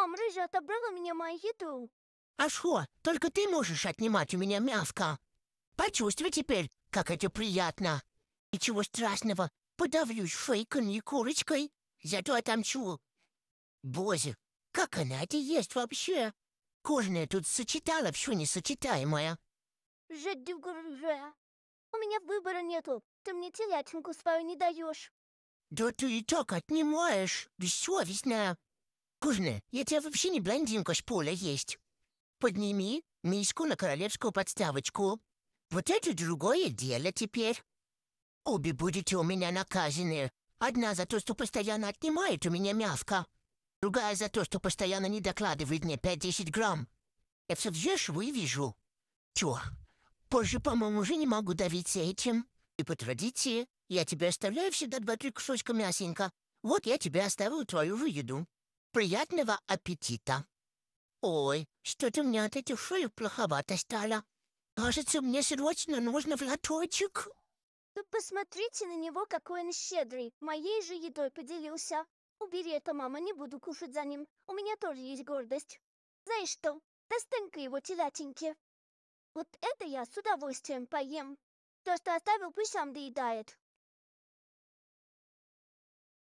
Мам, рыжая отобрала меня мою еду. А что, только ты можешь отнимать у меня мяско. Почувствуй теперь, как это приятно. Ничего страшного, подавлюсь шейком и курочкой, зато отомчу. Боже, как она это есть вообще? Кожная тут сочетала все несочетаемое. Жадюга, у меня выбора нету, ты мне телятинку свою не даешь. Да ты и так отнимаешь, бессовестная. Кузна, я тебя вообще не блондинка шпуля есть. Подними миску на королевскую подставочку. Вот это другое дело теперь. Обе будете у меня наказаны. Одна за то, что постоянно отнимает у меня мявка. Другая за то, что постоянно не докладывает мне 5-10 грамм. Я все взвешу и вижу. Чё, позже, по-моему, уже не могу давиться этим. И по традиции я тебе оставляю всегда два-три кусочка мясенька. Вот я тебе оставил твою выеду. Приятного аппетита. Ой, что-то мне от этих шеев плоховато стало. Кажется, мне срочно нужно в лоточек. Вы посмотрите на него, какой он щедрый. Моей же едой поделился. Убери это, мама, не буду кушать за ним. У меня тоже есть гордость. Знаешь что, достань-ка его телятеньки. Вот это я с удовольствием поем. То, что оставил, пусть сам доедает.